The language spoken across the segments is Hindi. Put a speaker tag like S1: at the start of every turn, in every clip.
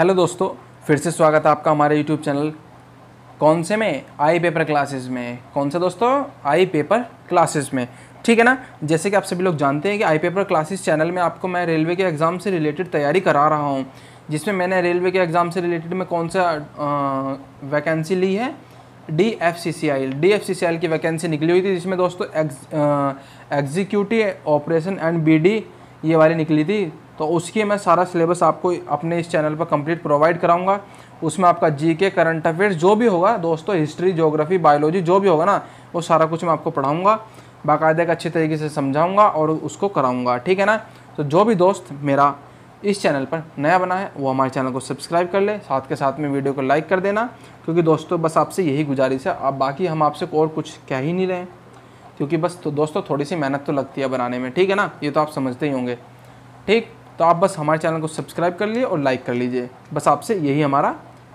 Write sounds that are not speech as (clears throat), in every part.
S1: हेलो दोस्तों फिर से स्वागत है आपका हमारे यूट्यूब चैनल कौन से में आई पेपर क्लासेस में कौन से दोस्तों आई पेपर क्लासेस में ठीक है ना जैसे कि आप सभी लोग जानते हैं कि आई पेपर क्लासेस चैनल में आपको मैं रेलवे के एग्ज़ाम से रिलेटेड तैयारी करा रहा हूँ जिसमें मैंने रेलवे के एग्ज़ाम से रिलेटेड में कौन सा वैकेंसी ली है D F C C I D F C C I की वैकेंसी निकली हुई थी जिसमें दोस्तों executive operation and B D ये वाली निकली थी तो उसकी मैं सारा सिलेबस आपको अपने इस चैनल पर कंप्लीट प्रोवाइड कराऊंगा उसमें आपका जी के करंट अफेयर्स जो भी होगा दोस्तों हिस्ट्री जोग्राफी बायोलॉजी जो भी होगा ना वो सारा कुछ मैं आपको पढ़ाऊँगा बाकायदा का अच्छे तरीके से समझाऊँगा और उसको कराऊँगा ठीक है ना तो जो भी दोस्त मेरा इस चैनल पर नया बना है वो हमारे चैनल को सब्सक्राइब कर ले साथ के साथ में वीडियो को लाइक कर देना क्योंकि दोस्तों बस आपसे यही गुजारिश है अब बाकी हम आपसे और कुछ कह ही नहीं रहे क्योंकि बस तो दोस्तों थोड़ी सी मेहनत तो लगती है बनाने में ठीक है ना ये तो आप समझते ही होंगे ठीक तो आप बस हमारे चैनल को सब्सक्राइब कर लीजिए और लाइक कर लीजिए बस आपसे यही हमारा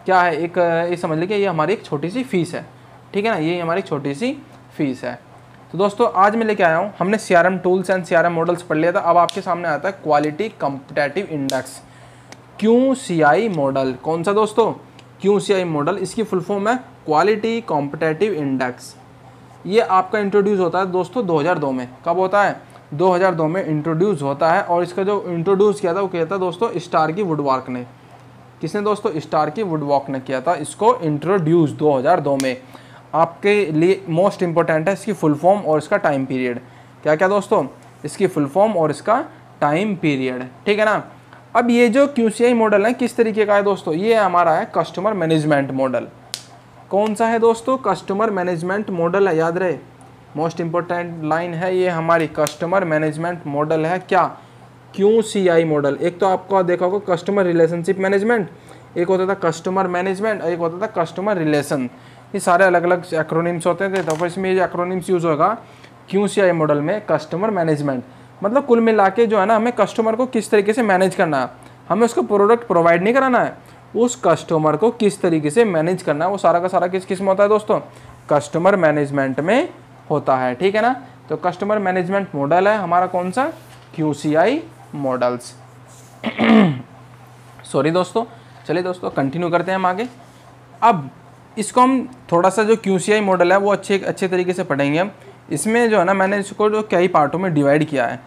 S1: क्या है एक ये समझ लीजिए ये हमारी एक छोटी सी फ़ीस है ठीक है ना यही हमारी छोटी सी फ़ीस है तो दोस्तों आज मैं लेके आया हूँ हमने C tools and C models पढ़ लिया था अब आपके सामने आता है quality competitive index Q C I model कौन सा दोस्तों क्यू सी आई मॉडल इसकी फुल फॉर्म है क्वालिटी कॉम्पिटेटिव इंडेक्स ये आपका इंट्रोड्यूस होता है दोस्तों 2002 में कब होता है 2002 में इंट्रोड्यूस होता है और इसका जो इंट्रोड्यूस किया था वो किया था दोस्तों स्टार की वुडवार्क ने किसने दोस्तों स्टार की वुडवॉक ने किया था इसको इंट्रोड्यूस 2002 में आपके लिए मोस्ट इंपॉर्टेंट है इसकी फुल फॉर्म और इसका टाइम पीरियड क्या क्या दोस्तों इसकी फुल फॉर्म और इसका टाइम पीरियड ठीक है ना अब ये जो क्यू मॉडल है किस तरीके का है दोस्तों ये हमारा है कस्टमर मैनेजमेंट मॉडल कौन सा है दोस्तों कस्टमर मैनेजमेंट मॉडल है याद रहे मोस्ट इम्पोर्टेंट लाइन है ये हमारी कस्टमर मैनेजमेंट मॉडल है क्या क्यों सी आई मॉडल एक तो आपको देखा होगा कस्टमर रिलेशनशिप मैनेजमेंट एक होता था कस्टमर मैनेजमेंट और एक होता था कस्टमर रिलेशन ये सारे अलग अलग एक्रोनिम्स होते थे तो फिर इसमें ये एक्रोनिम्स यूज़ होगा क्यों सी आई मॉडल में कस्टमर मैनेजमेंट मतलब कुल मिला के जो है ना हमें कस्टमर को किस तरीके से मैनेज करना है हमें उसको प्रोडक्ट प्रोवाइड नहीं कराना है उस कस्टमर को किस तरीके से मैनेज करना है वो सारा का सारा किस किस में होता है दोस्तों कस्टमर मैनेजमेंट में होता है ठीक है ना तो कस्टमर मैनेजमेंट मॉडल है हमारा कौन सा क्यू मॉडल्स सॉरी दोस्तों चलिए दोस्तों कंटिन्यू करते हैं हम आगे अब इसको हम थोड़ा सा जो क्यू मॉडल है वो अच्छे अच्छे तरीके से पढ़ेंगे हम इसमें जो है ना मैंने इसको जो कई पार्टों में डिवाइड किया है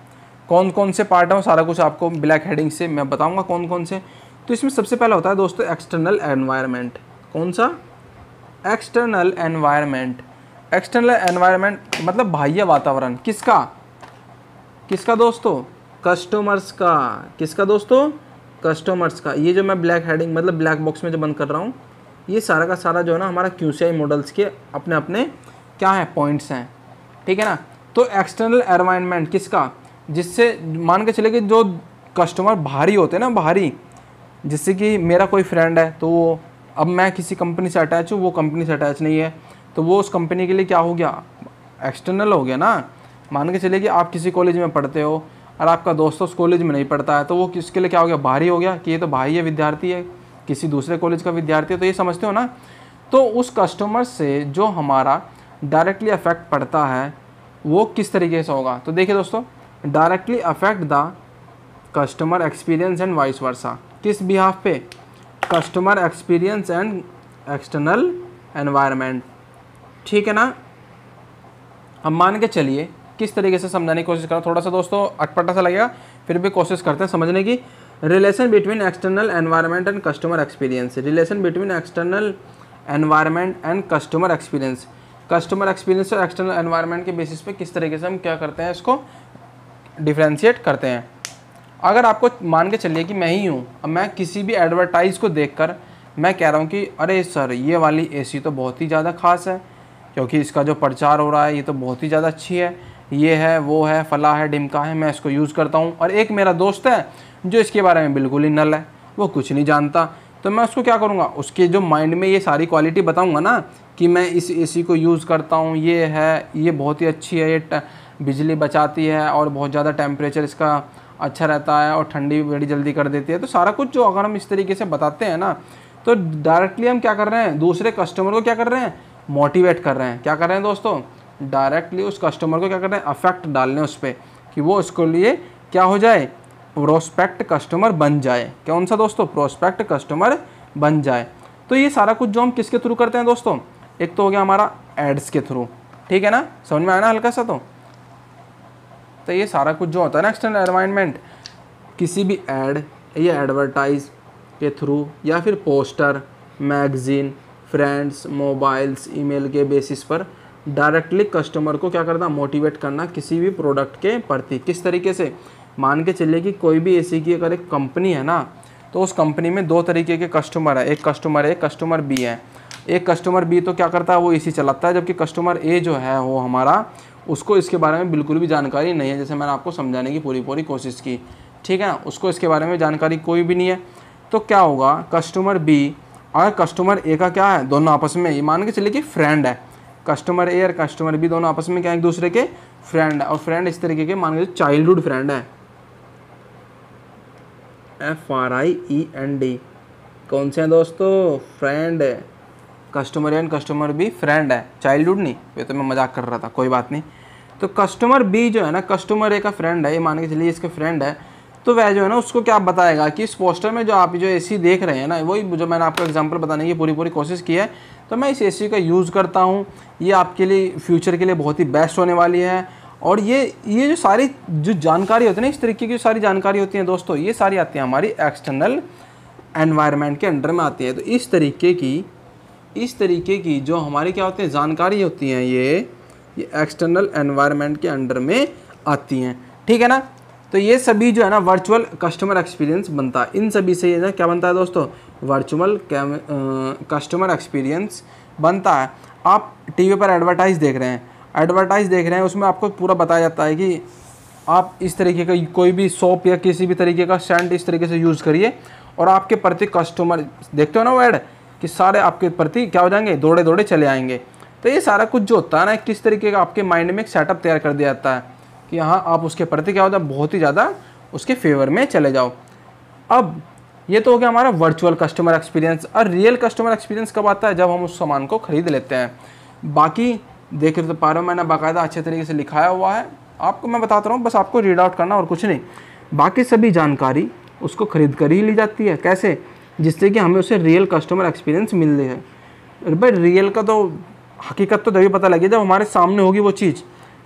S1: कौन कौन से पार्ट हैं सारा कुछ आपको ब्लैक हेडिंग से मैं बताऊंगा कौन कौन से तो इसमें सबसे पहला होता है दोस्तों एक्सटर्नल एनवायरनमेंट कौन सा एक्सटर्नल एनवायरनमेंट एक्सटर्नल एनवायरनमेंट मतलब बाह्य वातावरण किसका किसका दोस्तों कस्टमर्स का किसका दोस्तों कस्टमर्स का ये जो मैं ब्लैक हेडिंग मतलब ब्लैक बॉक्स में जो बंद कर रहा हूँ ये सारा का सारा जो है ना हमारा क्यू मॉडल्स के अपने अपने क्या हैं पॉइंट्स हैं ठीक है ना तो एक्सटर्नल एनवायरनमेंट किसका जिससे मान के चले कि जो कस्टमर बाहरी होते हैं ना बाहरी जिससे कि मेरा कोई फ्रेंड है तो वो अब मैं किसी कंपनी से अटैच हूँ वो कंपनी से अटैच नहीं है तो वो उस कंपनी के लिए क्या हो गया एक्सटर्नल हो गया ना मान के चले कि आप किसी कॉलेज में पढ़ते हो और आपका दोस्त उस कॉलेज में नहीं पढ़ता है तो वो किसके लिए क्या हो गया भारी हो गया कि ये तो भाई है विद्यार्थी है किसी दूसरे कॉलेज का विद्यार्थी है तो ये समझते हो ना तो उस कस्टमर से जो हमारा डायरेक्टली अफेक्ट पड़ता है वो किस तरीके से होगा तो देखिए दोस्तों directly affect the customer experience and vice versa किस बिहाफ पे customer experience and external environment ठीक है ना अब मान के चलिए किस तरीके से समझाने की कोशिश करो थोड़ा सा दोस्तों अटपटा सा लगेगा फिर भी कोशिश करते हैं समझने की relation between external environment and customer experience relation between external environment and customer experience customer experience और एक्सटर्नल एनवायरनमेंट के बेसिस पे किस तरीके से हम क्या करते हैं इसको डिफ्रेंशिएट करते हैं अगर आपको मान के चलिए कि मैं ही हूँ अब मैं किसी भी एडवर्टाइज़ को देखकर मैं कह रहा हूँ कि अरे सर ये वाली एसी तो बहुत ही ज़्यादा खास है क्योंकि इसका जो प्रचार हो रहा है ये तो बहुत ही ज़्यादा अच्छी है ये है वो है फला है ढिमका है मैं इसको यूज़ करता हूँ और एक मेरा दोस्त है जो इसके बारे में बिल्कुल ही नल है वो कुछ नहीं जानता तो मैं उसको क्या करूँगा उसके जो माइंड में ये सारी क्वालिटी बताऊँगा ना कि मैं इस एसी को यूज़ करता हूँ ये है ये बहुत ही अच्छी है ये बिजली बचाती है और बहुत ज़्यादा टेम्परेचर इसका अच्छा रहता है और ठंडी भी बड़ी जल्दी कर देती है तो सारा कुछ जो अगर हम इस तरीके से बताते हैं ना तो डायरेक्टली हम क्या कर रहे हैं दूसरे कस्टमर को क्या कर रहे हैं मोटिवेट कर रहे हैं क्या कर रहे हैं दोस्तों डायरेक्टली उस कस्टमर को क्या कर रहे हैं अफेक्ट डाल रहे हैं उस पर कि वो उसके लिए क्या हो जाए प्रोस्पेक्ट कस्टमर बन जाए कौन सा दोस्तों प्रोस्पेक्ट कस्टमर बन जाए तो ये सारा कुछ जो हम किसके थ्रू करते हैं दोस्तों एक तो हो गया हमारा एड्स के थ्रू ठीक है ना समझ में आया ना हल्का सा तो तो ये सारा कुछ जो होता है ना एक्सटर्नल एनवायरमेंट किसी भी एड या एडवर्टाइज के थ्रू या फिर poster magazine friends mobiles email के बेसिस पर डायरेक्टली कस्टमर को क्या करना मोटिवेट करना किसी भी प्रोडक्ट के प्रति किस तरीके से मान के चलिए कि कोई भी एसी की अगर एक कंपनी है ना तो उस कंपनी में दो तरीके के कस्टमर है एक कस्टमर है एक कस्टमर बी है एक कस्टमर बी तो क्या करता है वो एसी चलाता है जबकि कस्टमर ए जो है वो हमारा उसको इसके बारे में बिल्कुल भी जानकारी नहीं है जैसे मैंने आपको समझाने की पूरी पूरी कोशिश की ठीक है उसको इसके बारे में जानकारी कोई भी नहीं है तो क्या होगा कस्टमर बी अगर कस्टमर ए का क्या है दोनों आपस में ये मान के चलिए कि फ्रेंड है कस्टमर ए और कस्टमर बी दोनों आपस में क्या एक दूसरे के फ्रेंड है और फ्रेंड इस तरीके के मान के चाइल्डहुड फ्रेंड है F R I E N D कौन से हैं दोस्तों फ्रेंड है customer and customer B friend है चाइल्डहुड नहीं ये तो मैं मजाक कर रहा था कोई बात नहीं तो कस्टमर बी जो है ना कस्टमर ए का फ्रेंड है ये मान के चलिए इसके फ्रेंड है तो वह जो है ना उसको क्या बताएगा कि इस पोस्टर में जो आप जो एसी देख रहे हैं ना वही जो मैंने आपको एग्जांपल बताने की पूरी पूरी कोशिश की है तो मैं इस एसी का यूज़ करता हूँ ये आपके लिए फ्यूचर के लिए बहुत ही बेस्ट होने वाली है और ये ये जो सारी जो जानकारी होती है ना इस तरीके की सारी जानकारी होती है दोस्तों ये सारी आती है हमारी एक्सटर्नल एनवायरनमेंट के अंडर में आती है तो इस तरीके की इस तरीके की जो हमारी क्या होती है जानकारी होती हैं ये ये एक्सटर्नल एनवायरनमेंट के अंडर में आती हैं ठीक है ना तो ये सभी जो है ना वर्चुअल कस्टमर एक्सपीरियंस बनता है इन सभी से ना क्या बनता है दोस्तों वर्चुअल कस्टमर एक्सपीरियंस बनता है आप टीवी पर एडवर्टाइज़ देख रहे हैं एडवर्टाइज़ देख रहे हैं उसमें आपको पूरा बताया जाता है कि आप इस तरीके का कोई भी सॉप या किसी भी तरीके का सेंट इस तरीके से यूज़ करिए और आपके प्रति कस्टमर देखते हो ना वो ऐड कि सारे आपके प्रति क्या हो जाएंगे दौड़े दौड़े चले आएंगे तो ये सारा कुछ जो होता है ना किस तरीके का आपके माइंड में एक सेटअप तैयार कर दिया जाता है कि हाँ आप उसके प्रति क्या होता है बहुत ही ज़्यादा उसके फेवर में चले जाओ अब ये तो हो गया हमारा वर्चुअल कस्टमर एक्सपीरियंस और रियल कस्टमर एक्सपीरियंस कब आता है जब हम उस सामान को ख़रीद लेते हैं बाकी देख रहे तो पा रहे हो मैंने बाकायदा अच्छे तरीके से लिखाया हुआ है आपको मैं बताता तो रहा हूँ बस आपको रीड आउट करना और कुछ नहीं बाकी सभी जानकारी उसको ख़रीद कर ही ली जाती है कैसे जिससे कि हमें उसे रियल कस्टमर एक्सपीरियंस मिल रही है भाई रियल का तो हकीकत तो तभी पता लगे जब हमारे सामने होगी वो चीज़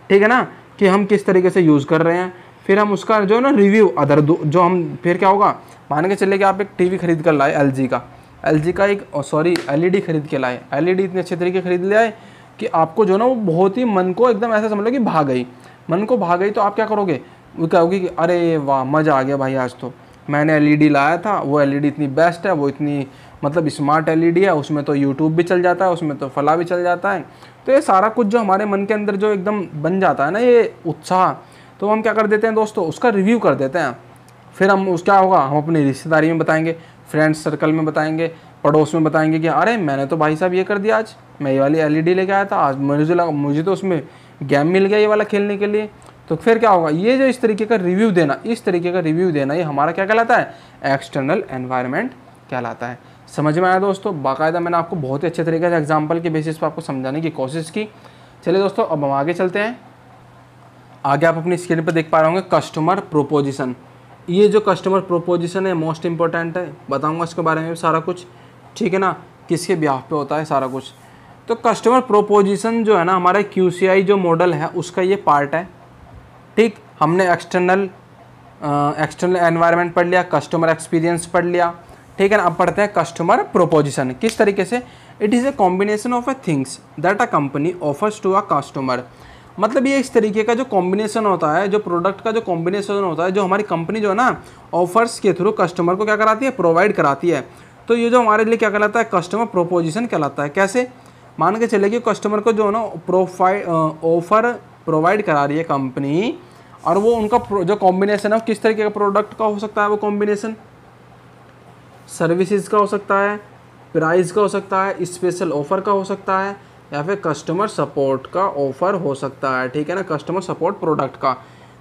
S1: ठीक है ना कि हम किस तरीके से यूज़ कर रहे हैं फिर हम उसका जो है ना रिव्यू अदर जो हम फिर क्या होगा मान के चले कि आप एक टीवी खरीद कर लाए एल का एल का एक सॉरी एल e खरीद के लाए एल e इतने अच्छे तरीके खरीद ले आए कि आपको जो ना वो बहुत ही मन को एकदम ऐसा समझ लो कि भाग गई मन को भाग गई तो आप क्या करोगे वो कहोगे कि अरे वाह मज़ा आ गया भाई आज तो मैंने एल e लाया था वो एल इतनी बेस्ट है वो इतनी मतलब स्मार्ट एल है उसमें तो यूट्यूब भी चल जाता है उसमें तो फला भी चल जाता है तो ये सारा कुछ जो हमारे मन के अंदर जो एकदम बन जाता है ना ये उत्साह तो हम क्या कर देते हैं दोस्तों उसका रिव्यू कर देते हैं फिर हम उस क्या होगा हम अपनी रिश्तेदारी में बताएंगे फ्रेंड्स सर्कल में बताएंगे पड़ोस में बताएंगे कि अरे मैंने तो भाई साहब ये कर दिया आज मैं ये वाली एलईडी e लेके आया था आज मुझे लगा मुझे तो उसमें गेम मिल गया ये वाला खेलने के लिए तो फिर क्या होगा ये जो इस तरीके का रिव्यू देना इस तरीके का रिव्यू देना ये हमारा क्या कहलाता है एक्सटर्नल एनवायरमेंट कहलाता है समझ में आया दोस्तों बाकायदा मैंने आपको बहुत ही अच्छे तरीके से एग्जाम्पल के बेसिस पर आपको समझाने की कोशिश की चलिए दोस्तों अब हम आगे चलते हैं आगे आप अपनी स्क्रीन पर देख पा रहे होंगे कस्टमर प्रोपोजिशन ये जो कस्टमर प्रोपोजिशन है मोस्ट इंपॉर्टेंट है बताऊंगा इसके बारे में सारा कुछ ठीक है ना किसके ब्याह पे होता है सारा कुछ तो कस्टमर प्रोपोजिशन जो है ना हमारा क्यू जो मॉडल है उसका ये पार्ट है ठीक हमने एक्सटर्नल एक्सटर्नल एनवायरनमेंट पढ़ लिया कस्टमर एक्सपीरियंस पढ़ लिया ठीक है ना अब पढ़ते हैं कस्टमर प्रोपोजिशन किस तरीके से it is a combination of a things that a company offers to a customer मतलब ये इस तरीके का जो कॉम्बिनेशन होता है जो प्रोडक्ट का जो कॉम्बिनेशन होता है जो हमारी कंपनी जो है ना ऑफर्स के थ्रू कस्टमर को क्या कराती है प्रोवाइड कराती है तो ये जो हमारे लिए क्या कहलाता है कस्टमर प्रोपोजिशन कहलाता है कैसे मान के चले कि कस्टमर को जो है ना प्रोफाइड ऑफर प्रोवाइड करा रही है कंपनी और वो उनका जो कॉम्बिनेशन है किस तरीके का प्रोडक्ट का हो सकता है वो कॉम्बिनेशन सर्विसेज का हो सकता है प्राइस का हो सकता है स्पेशल ऑफ़र का हो सकता है या फिर कस्टमर सपोर्ट का ऑफ़र हो सकता है ठीक है ना कस्टमर सपोर्ट प्रोडक्ट का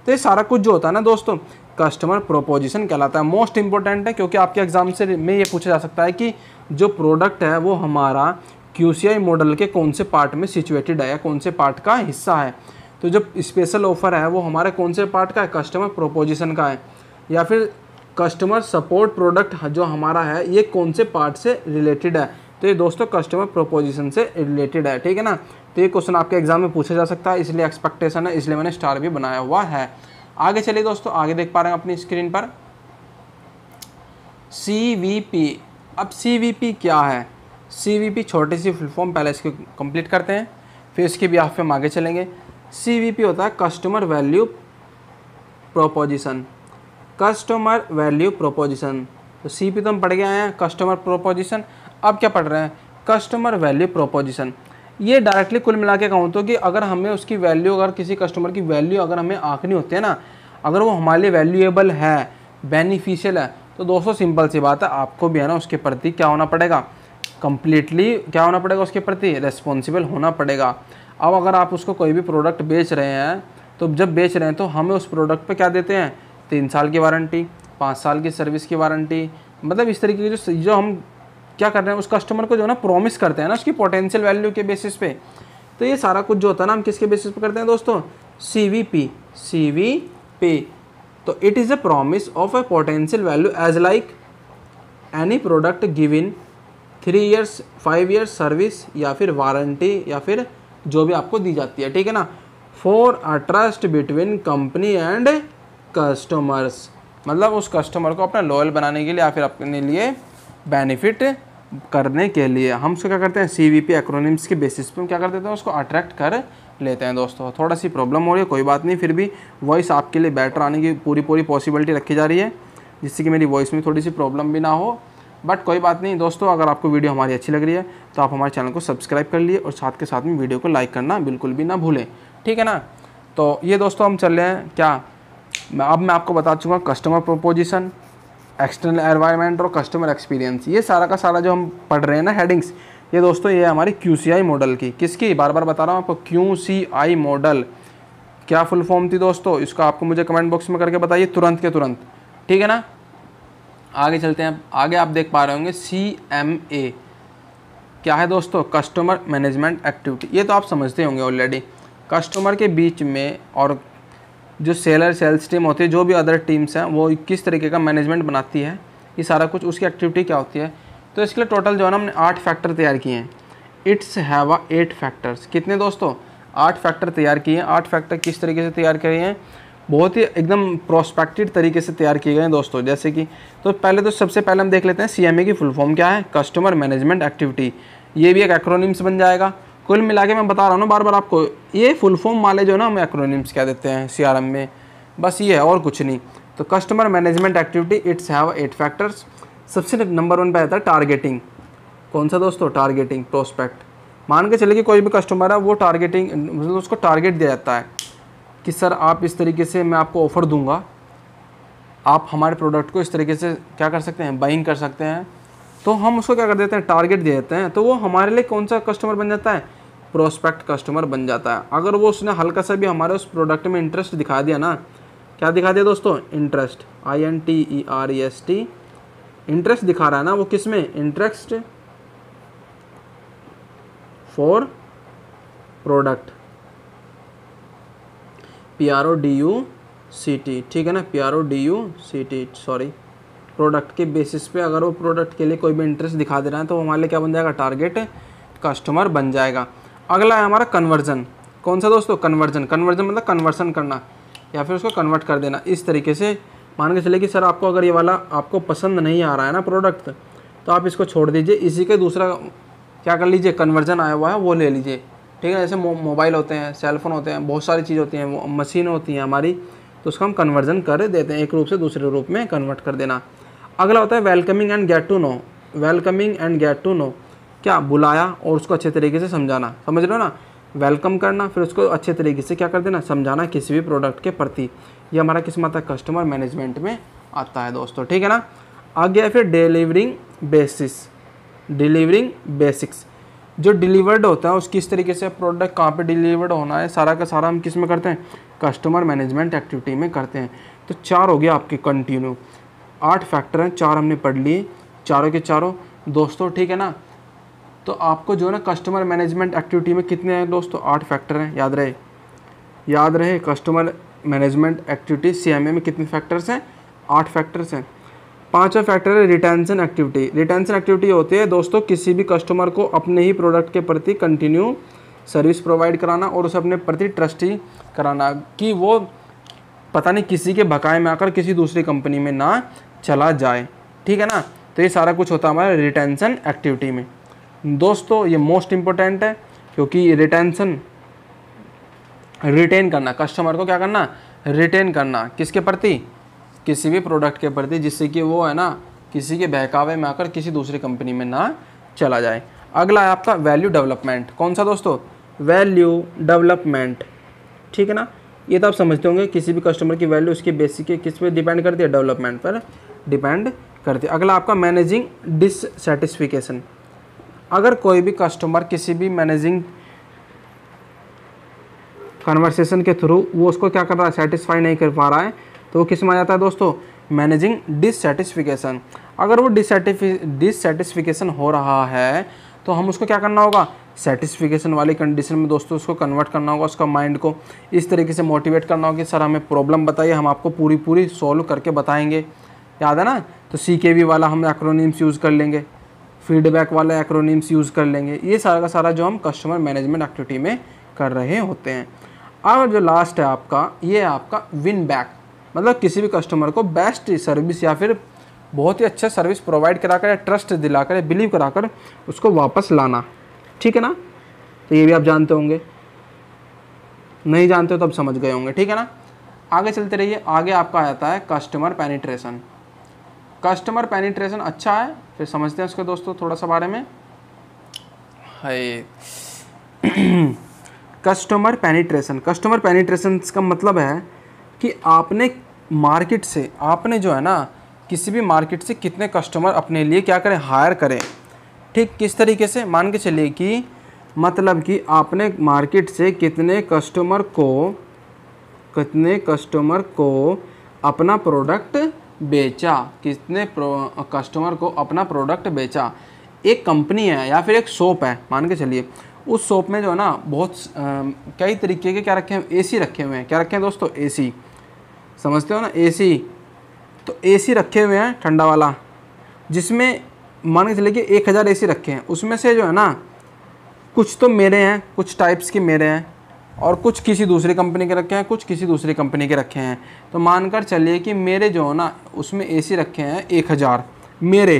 S1: तो ये सारा कुछ जो होता है ना दोस्तों कस्टमर प्रोपोजिशन कहलाता है मोस्ट इंपॉर्टेंट है क्योंकि आपके एग्जाम से में ये पूछा जा सकता है कि जो प्रोडक्ट है वो हमारा क्यू मॉडल के कौन से पार्ट में सिचुएटेड है या कौन से पार्ट का हिस्सा है तो जो स्पेशल ऑफ़र है वो हमारे कौन से पार्ट का है कस्टमर प्रोपोजिशन का है या फिर कस्टमर सपोर्ट प्रोडक्ट जो हमारा है ये कौन से पार्ट से रिलेटेड है तो ये दोस्तों कस्टमर प्रोपोजिशन से रिलेटेड है ठीक है ना तो ये क्वेश्चन आपके एग्जाम में पूछा जा सकता है इसलिए एक्सपेक्टेशन है इसलिए मैंने स्टार भी बनाया हुआ है आगे चलिए दोस्तों आगे देख पा रहे हैं अपनी स्क्रीन पर सी वी पी अब सी वी पी क्या है सी वी पी छोटी सी फुल फॉर्म पहले इसको कंप्लीट करते हैं फिर इसके भी आप हम आगे चलेंगे सी वी पी होता है customer value proposition customer value proposition तो सी पी तो हम पढ़ के आए हैं कस्टमर प्रोपोजिशन अब क्या पढ़ रहे हैं कस्टमर वैल्यू प्रोपोजिशन ये डायरेक्टली कुल मिला के कहूँ तो कि अगर हमें उसकी वैल्यू अगर किसी कस्टमर की वैल्यू अगर हमें आंकनी होती है ना अगर वो हमारे लिए वैल्यूएबल है बेनिफिशियल है तो दोस्तों सिंपल सी बात है आपको भी है ना उसके प्रति क्या होना पड़ेगा कम्प्लीटली क्या होना पड़ेगा उसके प्रति रेस्पॉन्सिबल होना पड़ेगा अब अगर आप उसको कोई भी प्रोडक्ट बेच रहे हैं तो जब बेच रहे हैं तो हमें उस प्रोडक्ट पर क्या देते हैं तीन साल की वारंटी पाँच साल की सर्विस की वारंटी मतलब इस तरीके की जो जो हम क्या कर रहे हैं उस कस्टमर को जो है ना प्रॉमिस करते हैं ना उसकी पोटेंशियल वैल्यू के बेसिस पे तो ये सारा कुछ जो होता है ना हम किसके बेसिस पे करते हैं दोस्तों C V P C V पे तो it is a promise of a potential value edge like any product give in three years five years service या फिर वारंटी या फिर जो भी आपको दी जाती है ठीक है ना for a trust between company and customers मतलब उस कस्टमर को अपना लॉयल बनाने के लिए या फिर अपने लिए बेनिफिट करने के लिए हम उसको क्या करते हैं सी वी पी एक्रोनिम्स के बेसिस पे हम क्या कर देते हैं उसको अट्रैक्ट कर लेते हैं दोस्तों थोड़ा सी प्रॉब्लम हो रही है कोई बात नहीं फिर भी वॉइस आपके लिए बेटर आने की पूरी पूरी पॉसिबिलिटी रखी जा रही है जिससे कि मेरी वॉइस में थोड़ी सी प्रॉब्लम भी ना हो बट कोई बात नहीं दोस्तों अगर आपको वीडियो हमारी अच्छी लग रही है तो आप हमारे चैनल को सब्सक्राइब कर लिए और साथ के साथ में वीडियो को लाइक करना बिल्कुल भी ना भूलें ठीक है ना तो ये दोस्तों हम चल रहे हैं क्या मैं अब मैं आपको बता चुका हूँ कस्टमर प्रोपोजिशन एक्सटर्नल एनवायरमेंट और कस्टमर एक्सपीरियंस ये सारा का सारा जो हम पढ़ रहे हैं ना हेडिंग्स ये दोस्तों ये हमारी क्यू मॉडल की किसकी बार बार बता रहा हूँ आपको क्यू मॉडल क्या फुल फॉर्म थी दोस्तों इसका आपको मुझे कमेंट बॉक्स में करके बताइए तुरंत के तुरंत ठीक है ना आगे चलते हैं आगे आप देख पा रहे होंगे सी एम ए क्या है दोस्तों कस्टमर मैनेजमेंट एक्टिविटी ये तो आप समझते होंगे ऑलरेडी कस्टमर के बीच में और जो सेलर सेल्स टीम होती है जो भी अदर टीम्स हैं वो किस तरीके का मैनेजमेंट बनाती है ये सारा कुछ उसकी एक्टिविटी क्या होती है तो इसके लिए टोटल जो है ना हमने आठ फैक्टर तैयार किए हैं it's have a eight factors कितने दोस्तों आठ फैक्टर तैयार किए हैं आठ फैक्टर किस तरीके से तैयार किए हैं बहुत ही एकदम प्रोस्पेक्टेड तरीके से तैयार किए गए हैं दोस्तों जैसे कि तो पहले तो सबसे पहले हम देख लेते हैं सी की फुल फॉर्म क्या है कस्टमर मैनेजमेंट एक्टिविटी ये भी एक एक्रोनिम्स बन जाएगा कुल मिला के मैं बता रहा हूँ ना बार बार आपको ये फुल फॉर्म वाले जो ना हम एक्रोनिम्स क्या देते हैं सी में बस ये है और कुछ नहीं तो customer management activity it's have eight factors सबसे नंबर वन पे आता है टारगेटिंग कौन सा दोस्तों टारगेटिंग प्रोस्पेक्ट मान के चले कि कोई भी कस्टमर है वो टारगेटिंग मतलब उसको टारगेट दिया जाता है कि सर आप इस तरीके से मैं आपको ऑफ़र दूंगा आप हमारे प्रोडक्ट को इस तरीके से क्या कर सकते हैं बाइंग कर सकते हैं तो हम उसको क्या कर देते हैं टारगेट दे देते हैं तो वो हमारे लिए कौन सा कस्टमर बन जाता है प्रोस्पेक्ट कस्टमर बन जाता है अगर वो उसने हल्का सा भी हमारे उस प्रोडक्ट में इंटरेस्ट दिखा दिया ना क्या दिखा दिया दोस्तों interest I N T E R E S T interest दिखा रहा है ना वो किस में interest for product P R O D U C T ठीक है ना P R O D U C T sorry product के बेसिस पे अगर वो प्रोडक्ट के लिए कोई भी इंटरेस्ट दिखा दे रहा है तो हमारे लिए क्या बन जाएगा टारगेट कस्टमर बन जाएगा अगला है हमारा कन्वर्जन कौन सा दोस्तों कन्वर्जन कन्वर्जन मतलब कन्वर्सन करना या फिर उसको कन्वर्ट कर देना इस तरीके से मान के चले कि सर आपको अगर ये वाला आपको पसंद नहीं आ रहा है ना प्रोडक्ट तो आप इसको छोड़ दीजिए इसी के दूसरा क्या कर लीजिए कन्वर्जन आया हुआ है वो ले लीजिए ठीक है जैसे मोबाइल होते हैं सेलफोन होते हैं बहुत सारी चीज़ होती हैं मशीन होती हैं हमारी तो उसका हम कन्वर्जन कर देते हैं एक रूप से दूसरे रूप में कन्वर्ट कर देना अगला होता है welcoming and get to know welcoming and get to know क्या बुलाया और उसको अच्छे तरीके से समझाना समझ रहे हो ना वेलकम करना फिर उसको अच्छे तरीके से क्या कर देना समझाना किसी भी प्रोडक्ट के प्रति ये हमारा किस्म आता है कस्टमर मैनेजमेंट में आता है दोस्तों ठीक है ना आगे गया फिर डिलीवरिंग बेसिस डिलीवरिंग बेसिक्स जो डिलीवर्ड होता है उस किस तरीके से प्रोडक्ट कहाँ पे डिलीवर्ड होना है सारा का सारा हम किस में करते हैं कस्टमर मैनेजमेंट एक्टिविटी में करते हैं तो चार हो गया आपके कंटिन्यू आठ फैक्टर हैं चार हमने पढ़ लिए चारों के चारों दोस्तों ठीक है ना तो आपको जो है ना कस्टमर मैनेजमेंट एक्टिविटी में कितने हैं दोस्तों आठ फैक्टर हैं याद रहे याद रहे कस्टमर मैनेजमेंट एक्टिविटी सी में कितने फैक्टर्स हैं आठ फैक्टर्स हैं पांचवा फैक्टर है रिटेंशन एक्टिविटी रिटेंशन एक्टिविटी होती है दोस्तों किसी भी कस्टमर को अपने ही प्रोडक्ट के प्रति कंटिन्यू सर्विस प्रोवाइड कराना और उसे अपने प्रति ट्रस्टी कराना कि वो पता नहीं किसी के बकाए में आकर किसी दूसरी कंपनी में ना चला जाए ठीक है ना तो ये सारा कुछ होता है हमारे रिटेंशन एक्टिविटी में दोस्तों ये मोस्ट इम्पोर्टेंट है क्योंकि रिटेंशन रिटेन करना कस्टमर को क्या करना रिटेन करना किसके प्रति किसी भी प्रोडक्ट के प्रति जिससे कि वो है ना किसी के बहकावे में आकर किसी दूसरी कंपनी में ना चला जाए अगला है आपका वैल्यू डेवलपमेंट कौन सा दोस्तों वैल्यू डेवलपमेंट ठीक है ना ये तो आप समझते होंगे किसी भी कस्टमर की वैल्यू उसकी बेसिक किस पे डिपेंड करती है डेवलपमेंट पर डिपेंड करती है अगला आपका मैनेजिंग डिससेटिस्फिकेशन अगर कोई भी कस्टमर किसी भी मैनेजिंग कन्वर्सेशन के थ्रू वो उसको क्या कर रहा है सेटिस्फाई नहीं कर पा रहा है तो वो किस में आ जाता है दोस्तों मैनेजिंग डिससेटिस्फिकेशन अगर वो डिससेटिस्फिकेशन हो रहा है तो हम उसको क्या करना होगा सेटिस्फिकेशन वाली कंडीशन में दोस्तों उसको कन्वर्ट करना होगा उसका माइंड को इस तरीके से मोटिवेट करना होगा कि सर हमें प्रॉब्लम बताइए हम आपको पूरी पूरी सॉल्व करके बताएंगे याद है ना तो सी के वी वाला हम एक्रोनिम्स यूज़ कर लेंगे फीडबैक वाला एक्रोनिम्स यूज़ कर लेंगे ये सारा का सारा जो हम कस्टमर मैनेजमेंट एक्टिविटी में कर रहे होते हैं और जो लास्ट है आपका ये है आपका विन बैक मतलब किसी भी कस्टमर को बेस्ट सर्विस या फिर बहुत ही अच्छा सर्विस प्रोवाइड करा कर या ट्रस्ट दिला कर या बिलीव करा कर उसको वापस लाना ठीक है ना तो ये भी आप जानते होंगे नहीं जानते हो तो अब समझ गए होंगे ठीक है ना आगे चलते रहिए आगे आपका आ जाता है कस्टमर पेनिट्रेशन कस्टमर पेनिट्रेशन अच्छा है फिर समझते हैं उसके दोस्तों थोड़ा सा बारे में है (clears throat) कस्टमर पेनिट्रेशन कस्टमर पेनिट्रेशन का मतलब है कि आपने मार्केट से आपने जो है ना किसी भी मार्केट से कितने कस्टमर अपने लिए क्या करें हायर करें ठीक किस तरीके से मान के चलिए कि मतलब कि आपने मार्केट से कितने कस्टमर को कितने कस्टमर को अपना प्रोडक्ट बेचा कितने कस्टमर को अपना प्रोडक्ट बेचा एक कंपनी है या फिर एक शॉप है मान के चलिए उस शॉप में जो है ना बहुत कई तरीके के क्या रखे हैं एसी रखे हुए हैं क्या रखे हैं दोस्तों एसी समझते हो ना एसी तो एसी रखे हुए हैं ठंडा वाला जिसमें मान के चलिए कि एक हज़ार ए रखे हैं उसमें से जो है ना कुछ तो मेरे हैं कुछ टाइप्स के मेरे हैं और कुछ किसी दूसरी कंपनी के रखे हैं कुछ किसी दूसरी कंपनी के रखे हैं तो मानकर चलिए कि मेरे जो है ना उसमें एसी रखे हैं एक हज़ार मेरे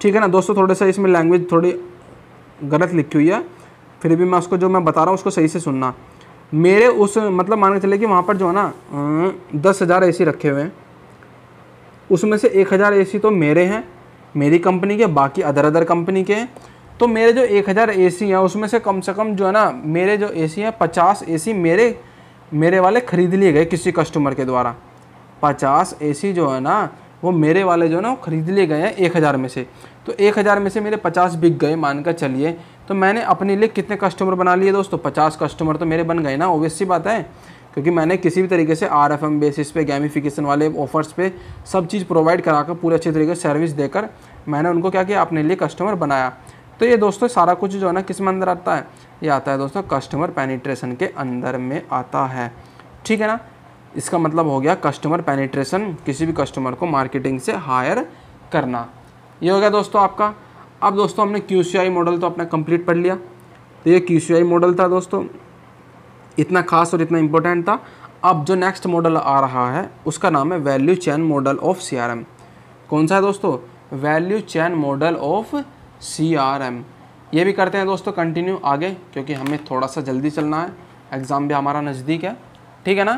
S1: ठीक है ना दोस्तों थोड़ा सा इसमें लैंग्वेज थोड़ी गलत लिखी हुई है फिर भी मैं उसको जो मैं बता रहा हूँ उसको सही से सुनना मेरे उस मतलब मान के चले कि वहाँ पर जो है ना अं, दस हज़ार ए रखे हुए हैं उसमें से एक हज़ार ए तो मेरे हैं मेरी कंपनी के बाकी अदर अदर कंपनी के हैं तो मेरे जो 1000 हज़ार ए सी हैं उसमें से कम से कम जो है ना मेरे जो ए सी हैं पचास ए सी मेरे मेरे वाले ख़रीद लिए गए किसी कस्टमर के द्वारा पचास ए सी जो है ना वो मेरे वाले जो है ना ख़रीद लिए गए हैं एक हज़ार में से तो एक हज़ार में से मेरे पचास बिक गए मानकर चलिए तो मैंने अपने लिए कितने कस्टमर बना लिए दोस्तों पचास कस्टमर तो मेरे बन गए ना ओबियस सी बात है क्योंकि मैंने किसी भी तरीके से आर एफ एम बेसिस पे गैमिफिकेशन वाले ऑफर्स पे सब चीज़ प्रोवाइड कराकर पूरे अच्छे तरीके से सर्विस देकर मैंने उनको क्या किया अपने लिए कस्टमर बनाया तो ये दोस्तों सारा कुछ जो है ना किस में अंदर आता है ये आता है दोस्तों कस्टमर पेनिट्रेशन के अंदर में आता है ठीक है ना इसका मतलब हो गया कस्टमर पेनिट्रेशन किसी भी कस्टमर को मार्केटिंग से हायर करना ये हो गया दोस्तों आपका अब दोस्तों हमने क्यू मॉडल तो अपना कंप्लीट पढ़ लिया तो ये क्यू मॉडल था दोस्तों इतना खास और इतना इम्पोर्टेंट था अब जो नेक्स्ट मॉडल आ रहा है उसका नाम है value chain model of C कौन सा है दोस्तों value chain model of C R M ये भी करते हैं दोस्तों कंटिन्यू आगे क्योंकि हमें थोड़ा सा जल्दी चलना है एग्ज़ाम भी हमारा नज़दीक है ठीक है ना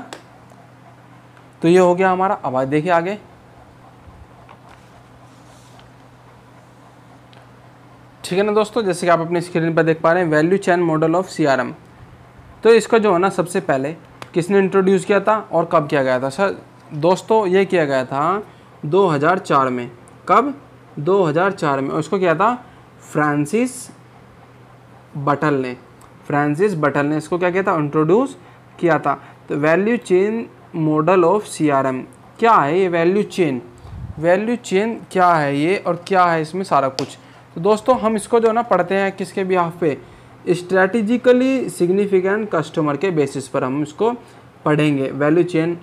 S1: तो ये हो गया हमारा अब देखिए आगे ठीक है ना दोस्तों जैसे कि आप अपनी स्क्रीन पर देख पा रहे हैं value chain model of C R M तो इसका जो है ना सबसे पहले किसने इंट्रोड्यूस किया था और कब किया गया था सर दोस्तों ये किया गया था 2004 में कब 2004 में और इसको किया था फ्रांसिस बटल ने फ्रांसिस बटल ने इसको क्या किया था इंट्रोड्यूस किया था तो value chain model of CRM क्या है ये वैल्यू चेन वैल्यू चेन क्या है ये और क्या है इसमें सारा कुछ तो दोस्तों हम इसको जो ना पढ़ते हैं किसके बिहाफ पे स्ट्रेटिजिकली सिग्निफिकेंट कस्टमर के बेसिस पर हम इसको पढ़ेंगे value chain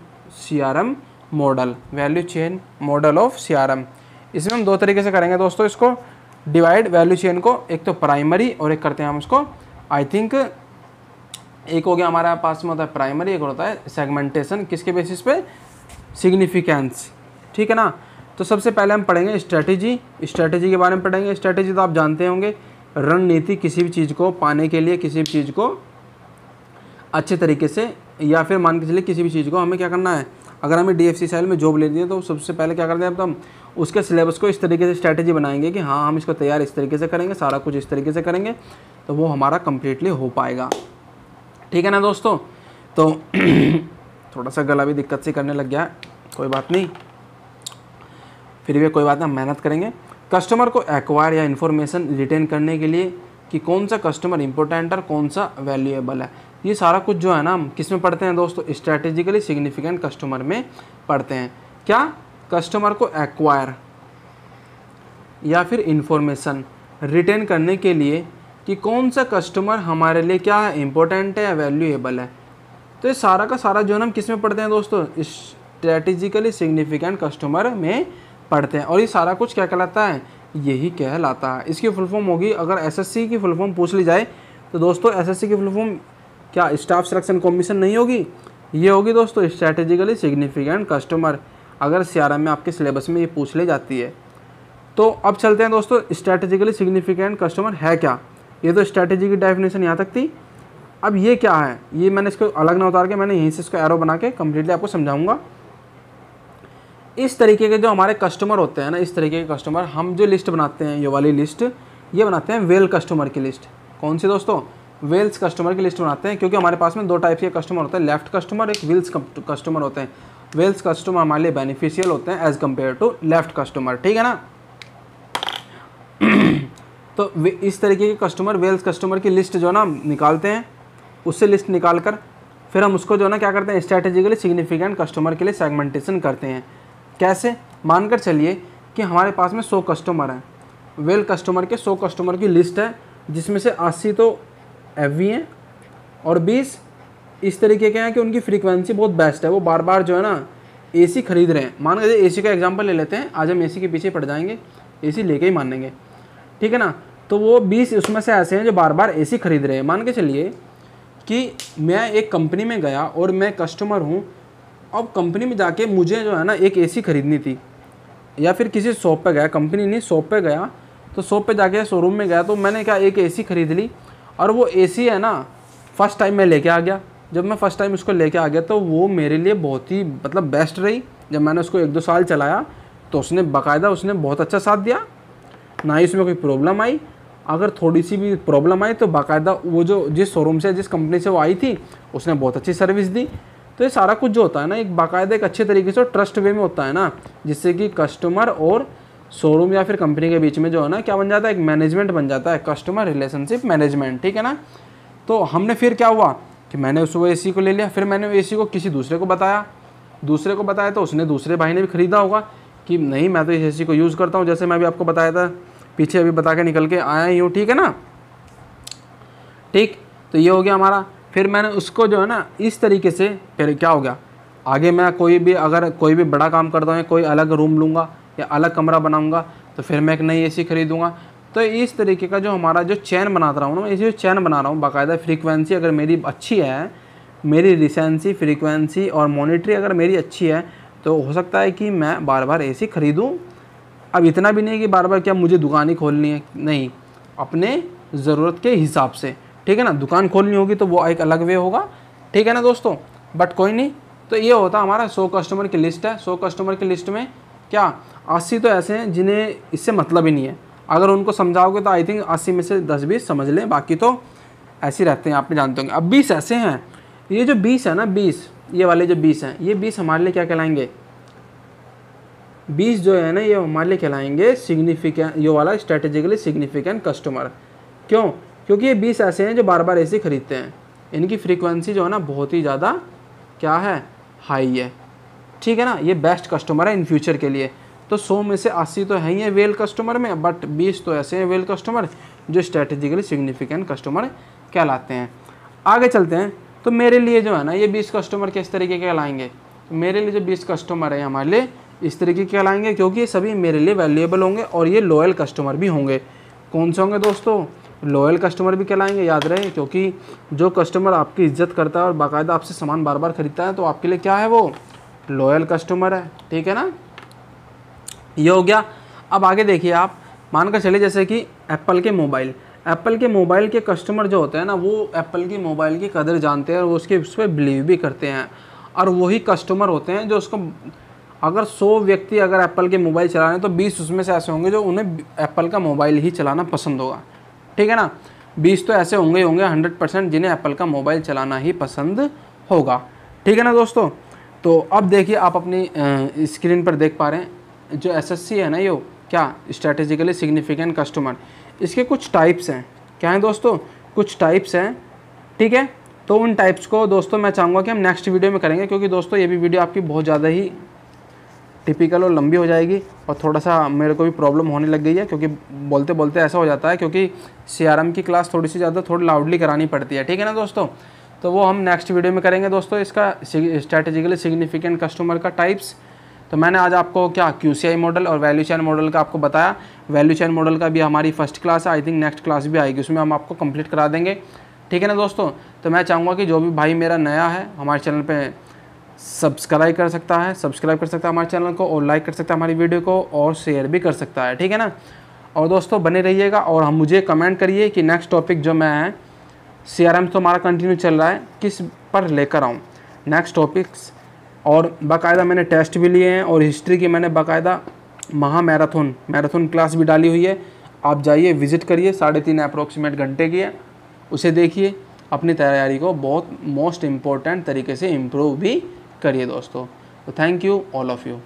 S1: M model value chain model of M इसमें हम दो तरीके से करेंगे दोस्तों इसको डिवाइड वैल्यू चेन को एक तो प्राइमरी और एक करते हैं हम उसको आई थिंक एक हो गया हमारे पास में होता है प्राइमरी एक होता है सेगमेंटेशन किसके बेसिस पे सिग्निफिकेंस ठीक है ना तो सबसे पहले हम पढ़ेंगे स्ट्रेटेजी स्ट्रेटेजी के बारे में पढ़ेंगे स्ट्रेटेजी तो आप जानते होंगे रणनीति किसी भी चीज़ को पाने के लिए किसी भी चीज़ को अच्छे तरीके से या फिर मान के चलिए किसी भी चीज़ को हमें क्या करना है अगर हमें डी एफ सी सेल में जॉब लेनी है तो सबसे पहले क्या करते हैं तो हम उसके सिलेबस को इस तरीके से स्ट्रैटेजी बनाएंगे कि हाँ हम इसको तैयार इस तरीके से करेंगे सारा कुछ इस तरीके से करेंगे तो वो हमारा कम्प्लीटली हो पाएगा ठीक है ना दोस्तों तो (clears throat) थोड़ा सा गला भी दिक्कत से करने लग गया है कोई बात नहीं फिर भी कोई बात नहीं मेहनत करेंगे कस्टमर को एक्वायर या इन्फॉर्मेशन रिटेन करने के लिए कि कौन सा कस्टमर इंपॉर्टेंट और कौन सा वैल्यूएबल है ये सारा कुछ जो है ना हम किस में पढ़ते हैं दोस्तों स्ट्रैटेजिकली सिग्निफिकेंट कस्टमर में पढ़ते हैं क्या कस्टमर को एक्वायर या फिर इन्फॉर्मेशन रिटेन करने के लिए कि कौन सा कस्टमर हमारे लिए क्या है इम्पोर्टेंट है या वैल्यूएबल है तो ये सारा का सारा जो हम किस में पढ़ते हैं दोस्तों स्ट्रेटिजिकली सिग्निफिकेंट कस्टमर में पढ़ते हैं और ये सारा कुछ क्या कहलाता है यही कहलाता है इसकी फुल फॉर्म होगी अगर एसएससी की फुल फॉर्म पूछ ली जाए तो दोस्तों एसएससी की फुल फॉर्म क्या स्टाफ सिलेक्शन कमीशन नहीं होगी ये होगी दोस्तों स्ट्रेटेजिकली सिग्निफिकेंट कस्टमर अगर सियारा में आपके सिलेबस में ये पूछ ले जाती है तो अब चलते हैं दोस्तों स्ट्रैटेजिकली सिग्निफिकेंट कस्टमर है क्या ये तो स्ट्रैटेजी की डेफिनेशन यहाँ तक थी अब ये क्या है ये मैंने इसको अलग ना उतार के मैंने यहीं से इसको एरो बना के कम्प्लीटली आपको समझाऊंगा इस तरीके के जो हमारे कस्टमर होते हैं ना इस तरीके के कस्टमर हम जो लिस्ट बनाते हैं ये वाली लिस्ट ये बनाते हैं वेल कस्टमर की लिस्ट कौन सी दोस्तों वेल्स कस्टमर की लिस्ट बनाते हैं क्योंकि हमारे पास में दो टाइप के कस्टमर होते हैं लेफ्ट कस्टमर एक विल्स कस्टमर होते हैं वेल्स कस्टमर हमारे लिए बेनिफिशियल होते हैं as compare to left customer ठीक है ना (clears throat) तो इस तरीके के कस्टमर वेल्स कस्टमर की लिस्ट जो ना निकालते हैं उससे लिस्ट निकाल कर फिर हम उसको जो ना क्या करते हैं स्ट्रैटेजिकली सिग्निफिकेंट कस्टमर के लिए सेगमेंटेशन करते हैं कैसे मानकर चलिए कि हमारे पास में सौ कस्टमर हैं वेल कस्टमर के सौ कस्टमर की लिस्ट है जिसमें से अस्सी तो एफ हैं और बीस इस तरीके के हैं कि उनकी फ्रीक्वेंसी बहुत बेस्ट है वो बार बार जो है ना एसी खरीद रहे हैं मान लीजिए एसी का एग्जांपल ले लेते हैं आज हम एसी के पीछे पड़ जाएंगे एसी लेके ही मानेंगे ठीक है ना तो वो बीस उसमें से ऐसे हैं जो बार बार एसी खरीद रहे हैं मान के चलिए कि मैं एक कंपनी में गया और मैं कस्टमर हूँ अब कंपनी में जाके मुझे जो है ना एक एसी खरीदनी थी या फिर किसी शॉप पे गया कंपनी नहीं शॉप पे गया तो शॉप पे जाके शोरूम में गया तो मैंने क्या एक एसी खरीद ली और वो एसी है ना फर्स्ट टाइम मैं लेके आ गया जब मैं फ़र्स्ट टाइम इसको लेके आ गया तो वो मेरे लिए बहुत ही मतलब बेस्ट रही जब मैंने उसको एक दो साल चलाया तो उसने बाकायदा उसने बहुत अच्छा साथ दिया ना ही उसमें कोई प्रॉब्लम आई अगर थोड़ी सी भी प्रॉब्लम आई तो बाकायदा वो जो जिस शोरूम से जिस कंपनी से वो आई थी उसने बहुत अच्छी सर्विस दी तो ये सारा कुछ जो होता है ना एक बाकायदा एक अच्छे तरीके से ट्रस्ट वे में होता है ना जिससे कि कस्टमर और शोरूम या फिर कंपनी के बीच में जो है ना क्या बन जाता है एक मैनेजमेंट बन जाता है कस्टमर रिलेशनशिप मैनेजमेंट ठीक है ना तो हमने फिर क्या हुआ कि मैंने उस वो ए को ले लिया फिर मैंने ए सी को किसी दूसरे को बताया दूसरे को बताया तो उसने दूसरे भाई ने भी ख़रीदा होगा कि नहीं मैं तो इस ए को यूज़ करता हूँ जैसे मैं अभी आपको बताया था पीछे अभी बता के निकल के आया ही हूँ ठीक है ना ठीक तो ये हो गया हमारा फिर मैंने उसको जो है ना इस तरीके से फिर क्या हो गया आगे मैं कोई भी अगर कोई भी बड़ा काम करता हूँ कोई अलग रूम लूँगा या अलग कमरा बनाऊँगा तो फिर मैं एक नई ए सी तो इस तरीके का जो हमारा जो चैन बनाता रहा हूँ ना इसी चैन बना रहा हूँ बाकायदा फ्रीक्वेंसी अगर मेरी अच्छी है मेरी रिसेंसी फ्रीक्वेंसी और मॉनिटरी अगर मेरी अच्छी है तो हो सकता है कि मैं बार बार ए सी ख़रीदूँ अब इतना भी नहीं कि बार बार क्या मुझे दुकान ही खोलनी है नहीं अपने ज़रूरत के हिसाब से ठीक है ना दुकान खोलनी होगी तो वो एक अलग वे होगा ठीक है ना दोस्तों बट कोई नहीं तो ये होता हमारा सौ कस्टमर की लिस्ट है सौ कस्टमर की लिस्ट में क्या अस्सी तो ऐसे हैं जिन्हें इससे मतलब ही नहीं है अगर उनको समझाओगे तो आई थिंक अस्सी में से दस बीस समझ लें बाकी तो ऐसे रहते हैं आपने जानते होंगे अब बीस ऐसे हैं ये जो बीस है ना बीस ये वाले जो बीस हैं ये बीस हमारे लिए क्या कहलाएंगे बीस जो है ना ये हमारे लिए कहलाएंगे सिग्निफिकेंट ये वाला स्ट्रेटेजिकली सिग्निफिकेंट कस्टमर क्यों क्योंकि ये बीस ऐसे हैं जो बार बार ऐसे खरीदते हैं इनकी फ्रीक्वेंसी जो है ना बहुत ही ज़्यादा क्या है हाई है ठीक है ना ये बेस्ट कस्टमर है इन फ्यूचर के लिए तो 100 में से 80 तो है ही है वेल कस्टमर में बट 20 तो ऐसे हैं वेल कस्टमर जो स्ट्रेटेजिकली सिग्निफिकेंट कस्टमर कहलाते हैं आगे चलते हैं तो मेरे लिए जो है ना ये बीस कस्टमर किस तरीके के कहलाएंगे तो मेरे लिए जो बीस कस्टमर है हमारे लिए इस तरीके के कहलाएंगे क्योंकि ये सभी मेरे लिए वैल्यूएबल होंगे और ये लॉयल कस्टमर भी होंगे कौन से होंगे दोस्तों लॉयल कस्टमर भी कहलाएंगे याद रहे क्योंकि जो कस्टमर आपकी इज्जत करता है और बाकायदा आपसे सामान बार बार खरीदता है तो आपके लिए क्या है वो लॉयल कस्टमर है ठीक है ना ये हो गया अब आगे देखिए आप मान कर जैसे कि एप्पल के मोबाइल एप्पल के मोबाइल के कस्टमर जो होते हैं ना वो एप्पल की मोबाइल की कदर जानते हैं और उसके उस पर बिलीव भी करते हैं और वही कस्टमर होते हैं जो उसको अगर 100 व्यक्ति अगर एप्पल के मोबाइल चला रहे हैं तो 20 उसमें से ऐसे होंगे जो उन्हें एप्पल का मोबाइल ही चलाना पसंद होगा ठीक है ना 20 तो ऐसे होंगे होंगे 100 परसेंट जिन्हें एप्पल का मोबाइल चलाना ही पसंद होगा ठीक है ना दोस्तों तो अब देखिए आप अपनी स्क्रीन पर देख पा रहे हैं जो एसएससी है ना यो क्या स्ट्रेटेजिकली सिग्निफिकेंट कस्टमर इसके कुछ टाइप्स हैं क्या हैं दोस्तों कुछ टाइप्स हैं ठीक है तो उन टाइप्स को दोस्तों मैं चाहूँगा कि हम नेक्स्ट वीडियो में करेंगे क्योंकि दोस्तों ये भी वीडियो आपकी बहुत ज़्यादा ही टिपिकल और लंबी हो जाएगी और थोड़ा सा मेरे को भी प्रॉब्लम होने लग गई है क्योंकि बोलते बोलते ऐसा हो जाता है क्योंकि सी की क्लास थोड़ी सी ज़्यादा थोड़ी लाउडली करानी पड़ती है ठीक है ना दोस्तों तो वो हम नेक्स्ट वीडियो में करेंगे दोस्तों इसका स्ट्रैटेजिकली सिग्निफिकेंट कस्टमर का टाइप्स तो मैंने आज आपको क्या क्यू मॉडल और वैल्यू चैन मॉडल का आपको बताया वैल्यू चैन मॉडल का भी हमारी फर्स्ट क्लास है आई थिंक नेक्स्ट क्लास भी आएगी उसमें हम आपको कंप्लीट करा देंगे ठीक है ना दोस्तों तो मैं चाहूँगा कि जो भी भाई मेरा नया है हमारे चैनल पर सब्सक्राइब कर सकता है सब्सक्राइब कर सकता है हमारे चैनल को और लाइक कर सकता है हमारी वीडियो को और शेयर भी कर सकता है ठीक है ना और दोस्तों बने रहिएगा और हम मुझे कमेंट करिए कि नेक्स्ट टॉपिक जो मैं है सी तो हमारा कंटिन्यू चल रहा है किस पर लेकर आऊँ नेक्स्ट टॉपिक्स और बाकायदा मैंने टेस्ट भी लिए हैं और हिस्ट्री की मैंने बाकायदा महा मैराथन मैराथन क्लास भी डाली हुई है आप जाइए विज़िट करिए साढ़े तीन अप्रोक्सीमेट घंटे की है उसे देखिए अपनी तैयारी को बहुत मोस्ट इम्पॉर्टेंट तरीके से इम्प्रूव भी करिए दोस्तों तो thank you all of you